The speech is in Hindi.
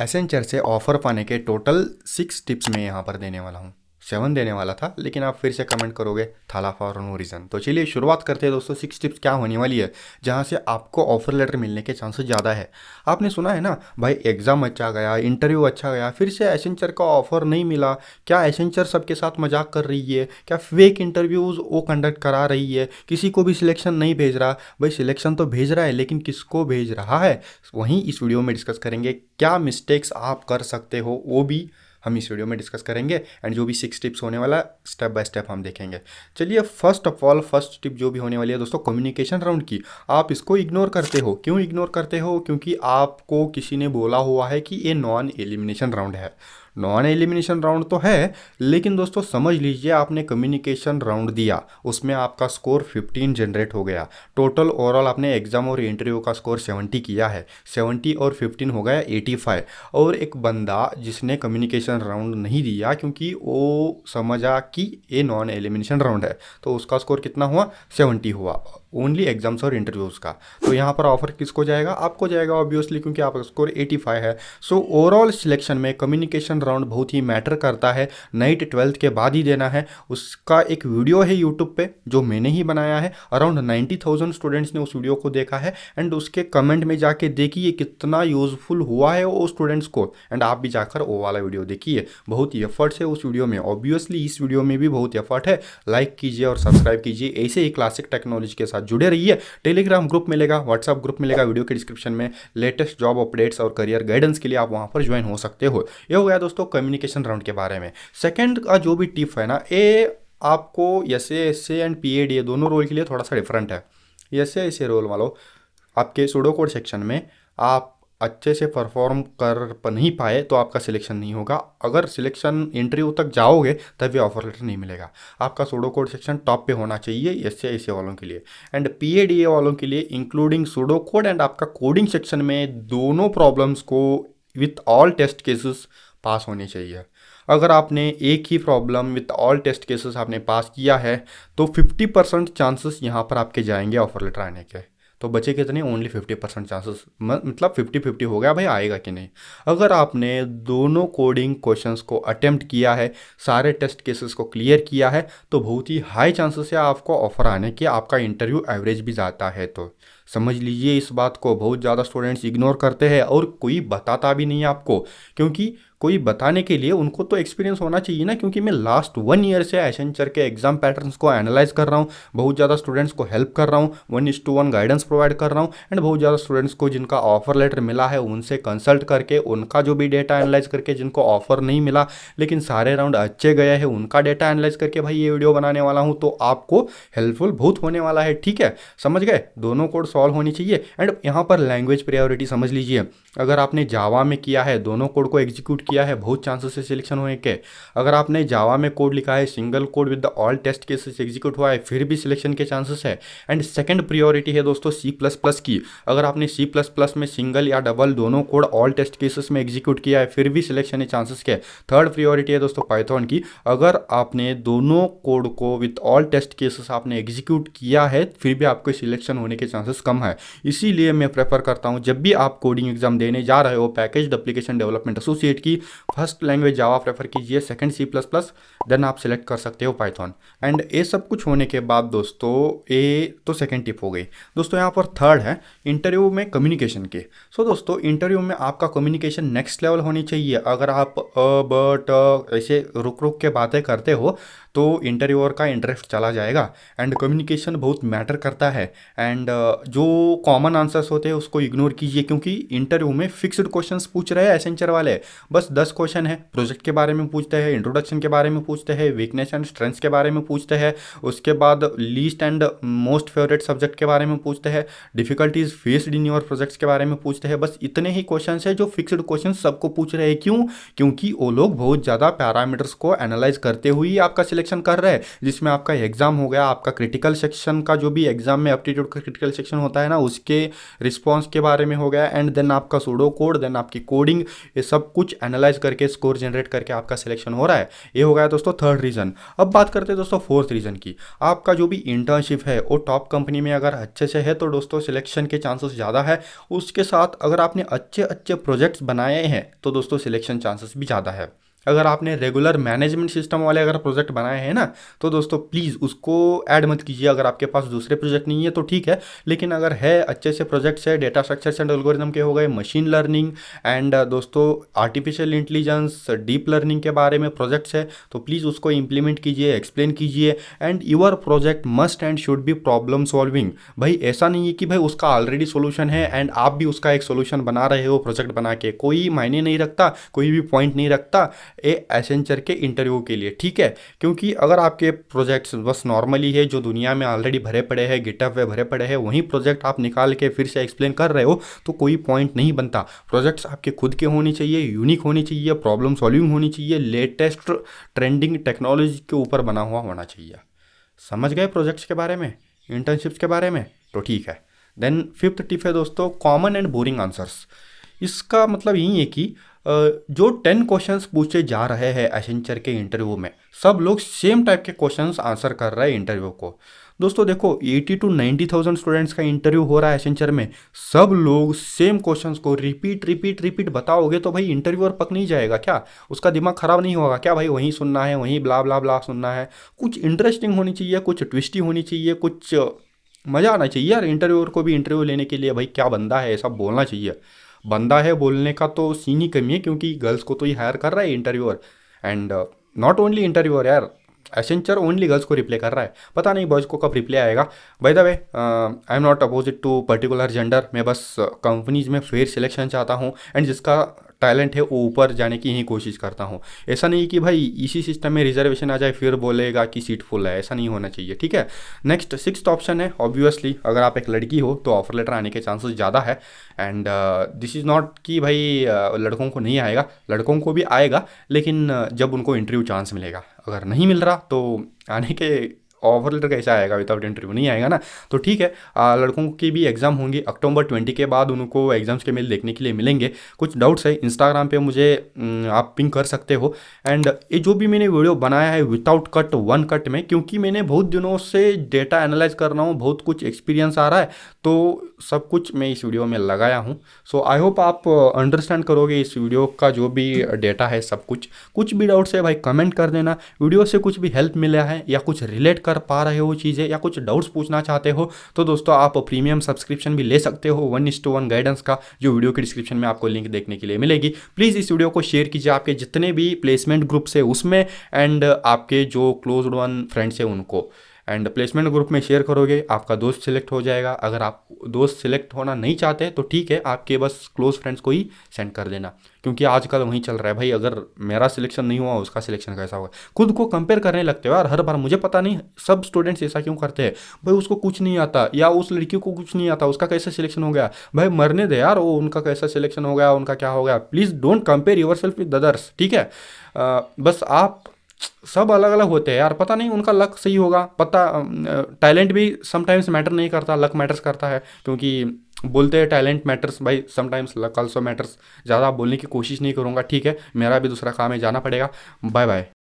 एसेंचर से ऑफर पाने के टोटल सिक्स टिप्स मैं यहाँ पर देने वाला हूँ सेवन देने वाला था लेकिन आप फिर से कमेंट करोगे थाला फॉर नो रीज़न तो चलिए शुरुआत करते हैं दोस्तों सिक्स टिप्स क्या होने वाली है जहाँ से आपको ऑफर लेटर मिलने के चांसेस ज़्यादा है आपने सुना है ना भाई एग्ज़ाम अच्छा गया इंटरव्यू अच्छा गया फिर से एसेंचर का ऑफर नहीं मिला क्या एसेंचर सबके साथ मजाक कर रही है क्या फेक इंटरव्यूज़ वो कंडक्ट करा रही है किसी को भी सिलेक्शन नहीं भेज रहा भाई सिलेक्शन तो भेज रहा है लेकिन किसको भेज रहा है वहीं इस वीडियो में डिस्कस करेंगे क्या मिस्टेक्स आप कर सकते हो वो भी हम इस वीडियो में डिस्कस करेंगे एंड जो भी सिक्स टिप्स होने वाला स्टेप बाय स्टेप हम देखेंगे चलिए first of all first tip जो भी होने वाली है दोस्तों कम्युनिकेशन राउंड की आप इसको इग्नोर करते हो क्यों इग्नोर करते हो क्योंकि आपको किसी ने बोला हुआ है कि ये नॉन एलिमिनेशन राउंड है नॉन एलिमिनेशन राउंड तो है लेकिन दोस्तों समझ लीजिए आपने कम्युनिकेशन राउंड दिया उसमें आपका स्कोर 15 जनरेट हो गया टोटल ओवरऑल आपने एग्जाम और इंटरव्यू का स्कोर 70 किया है 70 और 15 हो गया 85 और एक बंदा जिसने कम्युनिकेशन राउंड नहीं दिया क्योंकि वो समझा कि ये नॉन एलिमिनेशन राउंड है तो उसका स्कोर कितना हुआ सेवेंटी हुआ ओनली एग्जाम्स और इंटरव्यूज़ का तो यहाँ पर ऑफर किसको जाएगा आपको जाएगा ऑब्वियसली क्योंकि आपका स्कोर 85 है सो ओवरऑल सिलेक्शन में कम्युनिकेशन सेकंड राउंड बहुत ही मैटर करता है नाइट ट्वेल्थ के बाद ही देना है उसका एक वीडियो है यूट्यूब पे जो मैंने ही बनाया है अराउंड नाइन्टी स्टूडेंट्स ने उस वीडियो को देखा है एंड उसके कमेंट में जाके देखिए कितना यूजफुल हुआ है वो स्टूडेंट्स को एंड आप भी जाकर वो वाला वीडियो देखिए बहुत ही एफर्ट्स है उस वीडियो में ऑब्वियसली इस वीडियो में भी बहुत एफर्ट है लाइक कीजिए और सब्सक्राइब कीजिए ऐसे ही क्लासिक टेक्नोलॉजी के साथ जुड़े रहिए टेलीग्राम ग्रुप मिलेगा व्हाट्सअप ग्रुप मिलेगा वीडियो के डिस्क्रिप्शन में लेटेस्ट जॉब अपडेट्स और करियर गाइडेंस के लिए आप वहां पर ज्वाइन हो सकते हो ये हो गया दोस्तों दोस्तों कम्युनिकेशन राउंड के बारे में सेकेंड का जो भी टिप है ना ये आपको S S and P A D दोनों रोल के लिए थोड़ा सा डिफरेंट है एस एस रोल वालों आपके सुडो कोड सेक्शन में आप अच्छे से परफॉर्म कर नहीं पाए तो आपका सिलेक्शन नहीं होगा अगर सिलेक्शन इंटरव्यू तक जाओगे तब भी ऑफर लेटर नहीं मिलेगा आपका सुडो कोड सेक्शन टॉप पे होना चाहिए एस एस ए वालों के लिए एंड पी वालों के लिए इंक्लूडिंग सुडो कोड एंड आपका कोडिंग सेक्शन में दोनों प्रॉब्लम्स को with all test cases pass होने चाहिए अगर आपने एक ही problem with all test cases आपने पास किया है तो 50 परसेंट चांसेस यहाँ पर आपके जाएंगे ऑफर लेटर आने के तो बचे कितने ओनली फिफ्टी परसेंट चांसेस मतलब फिफ्टी फिफ्टी हो गया भाई आएगा कि नहीं अगर आपने दोनों कोडिंग क्वेश्चंस को अटेम्प्ट किया है सारे टेस्ट केसेस को क्लियर किया है तो बहुत ही हाई चांसेस है आपको ऑफर आने के आपका इंटरव्यू एवरेज भी जाता है तो समझ लीजिए इस बात को बहुत ज़्यादा स्टूडेंट्स इग्नोर करते हैं और कोई बताता भी नहीं आपको क्योंकि कोई बताने के लिए उनको तो एक्सपीरियंस होना चाहिए ना क्योंकि मैं लास्ट वन ईयर से एसेंचर के एग्जाम पैटर्न्स को एनालाइज कर रहा हूँ बहुत ज़्यादा स्टूडेंट्स को हेल्प कर रहा हूँ one is to one guidance provide कर रहा हूँ एंड बहुत ज़्यादा स्टूडेंट्स को जिनका ऑफर लेटर मिला है उनसे कंसल्ट करके उनका जो भी डेटा एनालाइज करके जिनको ऑफर नहीं मिला लेकिन सारे राउंड अच्छे गए हैं उनका डेटा एनालाइज करके भाई ये वीडियो बनाने वाला हूँ तो आपको हेल्पफुल बहुत होने वाला है ठीक है समझ गए दोनों कोर्स इंस्टॉल होनी चाहिए एंड यहाँ पर लैंग्वेज प्रायोरिटी समझ लीजिए अगर आपने जावा में किया है दोनों कोड को एग्जीक्यूट किया है बहुत चांसेस से सिलेक्शन होने के अगर आपने जावा में कोड लिखा है single code with the all test cases execute हुआ है फिर भी सिलेक्शन के चांसेस है एंड सेकेंड प्रियोरिटी है दोस्तों सी प्लस प्लस की अगर आपने सी प्लस प्लस में सिंगल या डबल दोनों कोड ऑल टेस्ट केसेस में एग्जीक्यूट किया है फिर भी सिलेक्शन है चांसेस के थर्ड प्रियोरिटी है दोस्तों पाइथॉन की अगर आपने दोनों कोड को विथ ऑल टेस्ट केसेस आपने एग्जीक्यूट किया है फिर भी आपको सिलेक्शन होने के चांसेस कम कम है इसीलिए मैं प्रेफर करता हूँ जब भी आप कोडिंग एग्जाम देने जा रहे हो पैकेज एप्लीकेशन डेवलपमेंट एसोसिएट की फर्स्ट लैंग्वेज जावा प्रेफर कीजिए second C plus plus then आप सिलेक्ट कर सकते हो पाइथन एंड ये सब कुछ होने के बाद दोस्तों ये तो सेकेंड टिप हो गई दोस्तों यहाँ पर थर्ड है इंटरव्यू में कम्युनिकेशन के सो so, दोस्तों इंटरव्यू में आपका कम्युनिकेशन नेक्स्ट लेवल होनी चाहिए अगर आप अ बट ऐसे रुक रुक के बातें करते हो तो इंटरव्यूअर का इंटरेस्ट चला जाएगा एंड कम्युनिकेशन बहुत मैटर करता है एंड जो जो कॉमन आंसर्स होते हैं उसको इग्नोर कीजिए क्योंकि इंटरव्यू में फिक्स्ड क्वेश्चंस पूछ रहे हैं एसेंचर वाले बस दस क्वेश्चन है प्रोजेक्ट के बारे में पूछते हैं इंट्रोडक्शन के बारे में पूछते हैं वीकनेस एंड स्ट्रेंथ्स के बारे में पूछते हैं उसके बाद least and most favourite subject के बारे में पूछते हैं difficulties faced in your projects के बारे में पूछते हैं बस इतने ही क्वेश्चन है जो फिक्सड क्वेश्चन सबको पूछ रहे हैं क्यों क्योंकि वो लोग बहुत ज़्यादा पैरामीटर्स को एनालाइज करते हुए आपका सिलेक्शन कर रहे हैं जिसमें आपका एग्जाम हो गया आपका क्रिटिकल सेक्शन का जो भी एग्जाम में अपटीट्यूड का क्रिटिकल सेक्शन होता है ना उसके रिस्पॉन्स के बारे में हो गया एंड देन आपका सोडो कोड देन आपकी कोडिंग ये सब कुछ एनालाइज करके स्कोर जनरेट करके आपका सिलेक्शन हो रहा है ये हो गया दोस्तों थर्ड रीज़न अब बात करते हैं दोस्तों फोर्थ रीज़न की आपका जो भी इंटर्नशिप है वो टॉप कंपनी में अगर अच्छे से है तो दोस्तों सिलेक्शन के चांसेस ज़्यादा है उसके साथ अगर आपने अच्छे अच्छे प्रोजेक्ट्स बनाए हैं तो दोस्तों सिलेक्शन चांसेस भी ज़्यादा है अगर आपने रेगुलर मैनेजमेंट सिस्टम वाले अगर प्रोजेक्ट बनाए हैं ना तो दोस्तों प्लीज़ उसको ऐड मत कीजिए अगर आपके पास दूसरे प्रोजेक्ट नहीं है तो ठीक है लेकिन अगर है अच्छे से प्रोजेक्ट्स है डेटा स्ट्रक्चर्स एंड एल्गोरिदम के हो गए मशीन लर्निंग एंड दोस्तों आर्टिफिशियल इंटेलिजेंस डीप लर्निंग के बारे में प्रोजेक्ट्स है तो प्लीज़ उसको इम्प्लीमेंट कीजिए एक्सप्लेन कीजिए and your project must and should be problem solving भाई ऐसा नहीं है कि भाई उसका ऑलरेडी सोल्यूशन है एंड आप भी उसका एक सोल्यूशन बना रहे हो प्रोजेक्ट बना के कोई मायने नहीं रखता कोई भी पॉइंट नहीं रखता ए एसेंचर के इंटरव्यू के लिए ठीक है क्योंकि अगर आपके प्रोजेक्ट्स बस नॉर्मली है जो दुनिया में ऑलरेडी भरे पड़े हैं गिटअप वे भरे पड़े हैं वहीं प्रोजेक्ट आप निकाल के फिर से एक्सप्लेन कर रहे हो तो कोई पॉइंट नहीं बनता प्रोजेक्ट्स आपके खुद के होने चाहिए यूनिक होने चाहिए प्रॉब्लम सॉल्विंग होनी चाहिए लेटेस्ट ट्रेंडिंग टेक्नोलॉजी के ऊपर बना हुआ होना चाहिए समझ गए प्रोजेक्ट्स के बारे में इंटर्नशिप्स के बारे में तो ठीक है देन फिफ्थ टिप है दोस्तों कॉमन एंड बोरिंग आंसर्स इसका मतलब यही है कि जो टेन क्वेश्चंस पूछे जा रहे हैं एसेंचर के इंटरव्यू में सब लोग सेम टाइप के क्वेश्चंस आंसर कर रहे हैं इंटरव्यू को दोस्तों देखो 80 टू 90 थाउजेंड स्टूडेंट्स का इंटरव्यू हो रहा है एसेंचर में सब लोग सेम क्वेश्चंस को रिपीट रिपीट रिपीट बताओगे तो भाई इंटरव्यूअर पक नहीं जाएगा क्या उसका दिमाग खराब नहीं होगा क्या भाई वहीं सुनना है वहीं ब्ला ब्ला ब्ला सुनना है कुछ इंटरेस्टिंग होनी चाहिए कुछ ट्विस्टी होनी चाहिए कुछ मज़ा आना चाहिए यार इंटरव्यूअर को भी इंटरव्यू लेने के लिए भाई क्या बंदा है ऐसा बोलना चाहिए बंदा है बोलने का तो सीन ही कमी है क्योंकि गर्ल्स को तो ही हायर कर रहा है interviewer and not only interviewer यार एसेंचर ओनली गर्ल्स को रिप्ले कर रहा है पता नहीं बॉयज़ को कब रिप्ले आएगा by the way I am not opposite to particular gender मैं बस कंपनीज uh, में फेयर सिलेक्शन चाहता हूँ एंड जिसका टैलेंट है वो ऊपर जाने की ही कोशिश करता हूँ ऐसा नहीं कि भाई इसी सिस्टम में रिजर्वेशन आ जाए फिर बोलेगा कि सीट फुल है ऐसा नहीं होना चाहिए ठीक है नेक्स्ट सिक्स ऑप्शन है ऑब्वियसली अगर आप एक लड़की हो तो ऑफर लेटर आने के चांसेस ज़्यादा है एंड दिस इज़ नॉट कि भाई uh, लड़कों को नहीं आएगा लड़कों को भी आएगा लेकिन uh, जब उनको इंटरव्यू चांस मिलेगा अगर नहीं मिल रहा तो आने के ऑफर लेटर कैसे आएगा विदाउट इंटरव्यू तो नहीं आएगा ना तो ठीक है आ, लड़कों की भी एग्ज़ाम होंगी अक्टूबर ट्वेंटी के बाद उनको एग्ज़ाम्स के मेल देखने के लिए मिलेंगे कुछ डाउट्स है इंस्टाग्राम पे मुझे आप पिंक कर सकते हो एंड ये जो भी मैंने वीडियो बनाया है विदाउट कट वन कट में क्योंकि मैंने बहुत दिनों से डेटा एनालाइज कर रहा हूँ बहुत कुछ एक्सपीरियंस आ रहा है तो सब कुछ मैं इस वीडियो में लगाया हूँ सो आई होप आप अंडरस्टैंड करोगे इस वीडियो का जो भी डेटा है सब कुछ कुछ भी डाउट्स है भाई कमेंट कर देना वीडियो से कुछ भी हेल्प मिला है या कुछ रिलेट कर कर पा रहे हो चीज़ें या कुछ डाउट्स पूछना चाहते हो तो दोस्तों आप प्रीमियम सब्सक्रिप्शन भी ले सकते हो वन इस टू वन गाइडेंस का जो वीडियो के डिस्क्रिप्शन में आपको लिंक देखने के लिए मिलेगी प्लीज़ इस वीडियो को शेयर कीजिए आपके जितने भी प्लेसमेंट ग्रुप्स है उसमें एंड आपके जो क्लोज वन फ्रेंड्स हैं उनको एंड प्लेसमेंट ग्रुप में शेयर करोगे आपका दोस्त सिलेक्ट हो जाएगा अगर आप दोस्त सिलेक्ट होना नहीं चाहते तो ठीक है आपके बस क्लोज फ्रेंड्स को ही सेंड कर देना क्योंकि आजकल वहीं चल रहा है भाई अगर मेरा सिलेक्शन नहीं हुआ उसका सिलेक्शन कैसा होगा खुद को कंपेयर करने लगते हो यार हर बार मुझे पता नहीं सब स्टूडेंट्स ऐसा क्यों करते हैं भाई उसको कुछ नहीं आता या उस लड़की को कुछ नहीं आता उसका कैसा सिलेक्शन हो गया भाई मरने दे यार वो उनका कैसा सिलेक्शन हो गया उनका क्या हो गया please don't compare yourself with others ठीक है आ, बस आप सब अलग अलग होते हैं यार पता नहीं उनका लक सही होगा पता टैलेंट भी समटाइम्स मैटर नहीं करता लक मैटर्स करता है क्योंकि बोलते हैं टैलेंट मैटर्स भाई समटाइम्स लक ऑल्सो मैटर्स ज़्यादा बोलने की कोशिश नहीं करूँगा ठीक है मेरा भी दूसरा काम है जाना पड़ेगा बाय बाय